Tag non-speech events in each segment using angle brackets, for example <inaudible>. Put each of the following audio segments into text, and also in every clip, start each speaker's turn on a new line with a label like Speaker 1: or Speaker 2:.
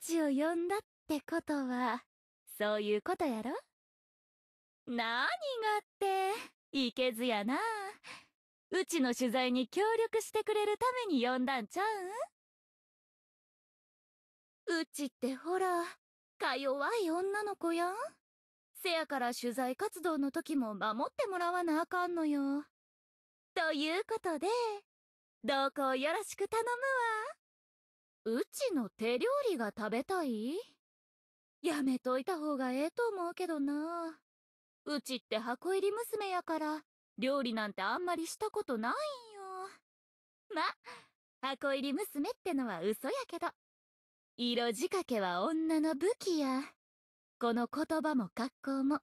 Speaker 1: ちを呼んだってことは、そういうことやろ何がって、いけずやな。うちの取材に協力してくれるために呼んだんちゃうんうちってほら、か弱い女の子やんせやから取材活動の時も守ってもらわなあかんのよ。ということで、同行よろしく頼むわ。うちの手料理が食べたいやめといた方がええと思うけどな。うちって箱入り娘やから、料理なんてあんまりしたことないんよ。ま、箱入り娘ってのは嘘やけど。色仕掛けは女の武器や。この言葉も格好も、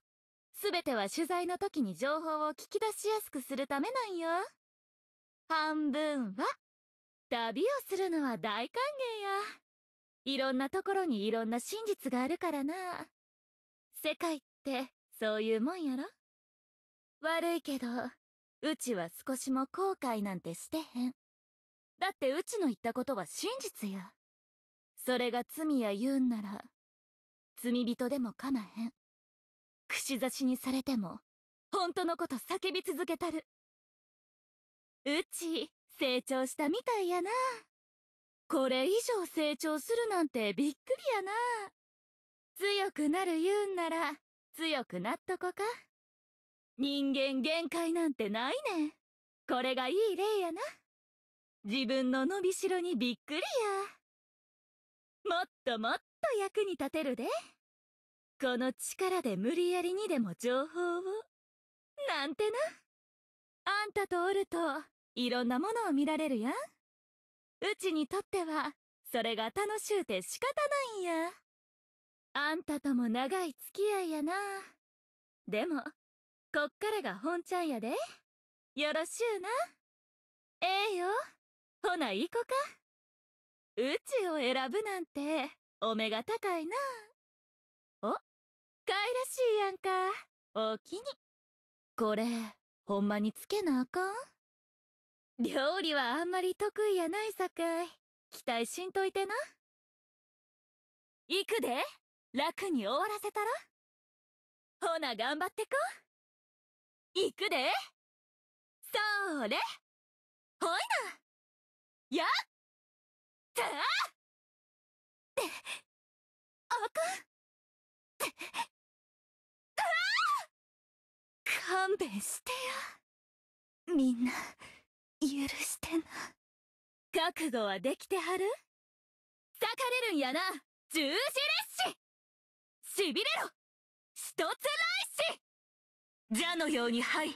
Speaker 1: すべては取材の時に情報を聞き出しやすくするためなんよ。半分は旅をするのは大歓迎や。いろんなところにいろんな真実があるからな。世界ってそういうもんやろ悪いけど、うちは少しも後悔なんてしてへん。だってうちの言ったことは真実や。それが罪や言うんなら、罪人でもかまへん。串刺しにされても、本当のこと叫び続けたる。うち、成長したみたいやな。これ以上成長するなんてびっくりやな。強くなる言うんなら、強くなっとこか。人間限界なんてないねん。これがいい例やな。自分の伸びしろにびっくりや。もっともっと役に立てるで。この力で無理やりにでも情報を。なんてな。あんたとおると、いろんなものを見られるやん。うちにとっては、それが楽しゅうて仕方ないんや。あんたとも長い付き合いやな。でも、こっからが本ちゃんやで。よろしゅうな。ええよ。ほな、行こか。うちを選ぶなんて、お目が高いな。お、かいらしいやんか。おおきに。これ、ほんまにつけなあかん料理はあんまり得意やないさかい期待しんといてな行くで楽に終わらせたらほな頑張ってこ行くでそれほいなやったってあかんってあ勘弁してよみんな。許してな覚悟はできてはる裂かれるんやな十字列子しびれろ一つ来しじゃのようにはい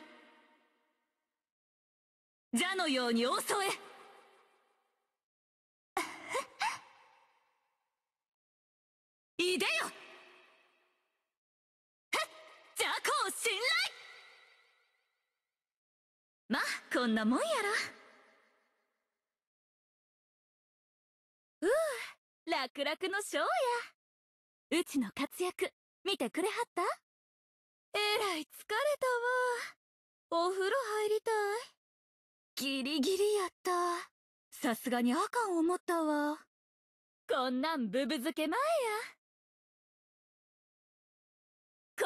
Speaker 1: じゃのように襲え <laughs> いでよこんなもんやろうう楽々のショーやうちの活躍見てくれはったえらい疲れたわお風呂入りたいギリギリやったさすがにあかん思ったわこんなんブブ漬け前や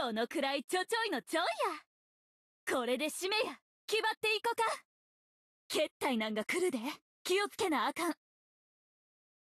Speaker 1: このくらいちょちょいのちょいやこれで締めや気張っていこか決対なんが来るで気をつけなあかん